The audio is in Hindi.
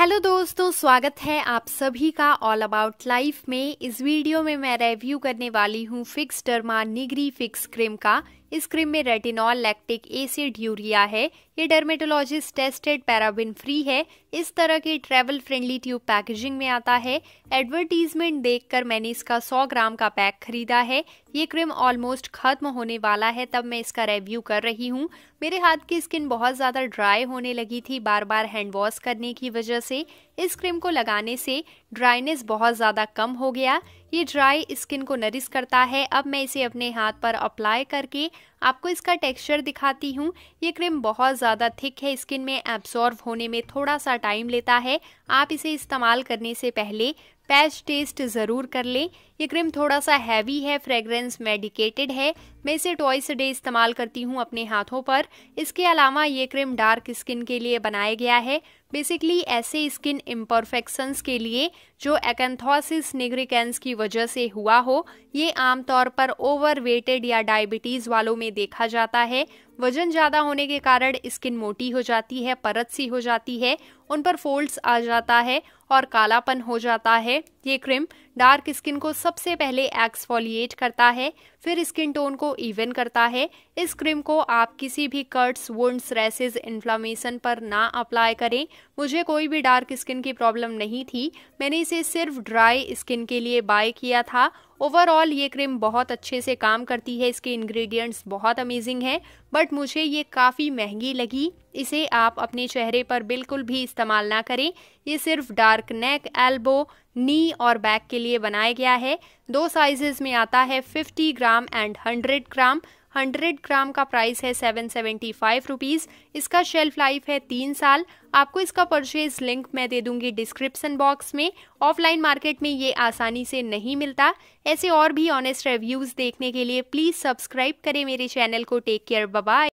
हेलो दोस्तों स्वागत है आप सभी का ऑल अबाउट लाइफ में इस वीडियो में मैं रिव्यू करने वाली हूँ Fixderma Nigrifix cream का इस क्रीम में रेटिनॉल लैक्टिक एसिड यूरिया है ये डर्मेटोलॉजिस्ट टेस्टेड पैराबिन फ्री है इस तरह के ट्रेवल फ्रेंडली ट्यूब पैकेजिंग में आता है एडवर्टीजमेंट देखकर मैंने इसका 100 ग्राम का पैक खरीदा है ये क्रीम ऑलमोस्ट ख़त्म होने वाला है तब मैं इसका रिव्यू कर रही हूँ मेरे हाथ की स्किन बहुत ज़्यादा ड्राई होने लगी थी बार बार हैंड वॉश करने की वजह से इस क्रीम को लगाने से ड्राइनेस बहुत ज़्यादा कम हो गया ये ड्राई स्किन को नरिश करता है अब मैं इसे अपने हाथ पर अप्लाई करके आपको इसका टेक्सचर दिखाती हूँ ये क्रीम बहुत ज़्यादा थिक है स्किन में एब्जॉर्व होने में थोड़ा सा टाइम लेता है आप इसे इस्तेमाल करने से पहले पैच टेस्ट ज़रूर कर लें ये क्रीम थोड़ा सा हैवी है फ्रेगरेंस मेडिकेटेड है मैं इसे ट्वाइस डे इस्तेमाल करती हूँ अपने हाथों पर इसके अलावा ये क्रीम डार्क स्किन के लिए बनाया गया है बेसिकली ऐसे स्किन इम्परफेक्शंस के लिए जो एकेंथोसिस निग्रिकेंस की वजह से हुआ हो ये आमतौर पर ओवर वेटेड या डायबिटीज़ वालों में देखा जाता है वजन ज़्यादा होने के कारण स्किन मोटी हो जाती है परत सी हो जाती है उन पर फोल्ड्स आ जाता है और कालापन हो जाता है ये क्रीम डार्क स्किन को सबसे पहले एक्सफोलिएट करता है फिर स्किन टोन को इवन करता है इस क्रीम को आप किसी भी कट्स वुंड्स रेसेज इन्फ्लामेशन पर ना अप्लाई करें मुझे कोई भी डार्क स्किन की प्रॉब्लम नहीं थी मैंने इसे सिर्फ ड्राई स्किन के लिए बाय किया था ओवरऑल ये क्रीम बहुत अच्छे से काम करती है इसके इंग्रेडिएंट्स बहुत अमेजिंग हैं बट मुझे ये काफ़ी महंगी लगी इसे आप अपने चेहरे पर बिल्कुल भी इस्तेमाल ना करें ये सिर्फ डार्क नेक एल्बो नी और बैक के लिए बनाया गया है दो साइजेस में आता है 50 gram and 100 gram hundred gram का प्राइस है सेवन सेवेंटी फाइव रुपीज़ इसका शेल्फ लाइफ है तीन साल आपको इसका परचेज लिंक मैं दे दूंगी डिस्क्रिप्सन बॉक्स में ऑफलाइन मार्केट में ये आसानी से नहीं मिलता ऐसे और भी ऑनेस्ट रिव्यूज़ देखने के लिए प्लीज़ सब्सक्राइब करें मेरे चैनल को टेक केयर बाय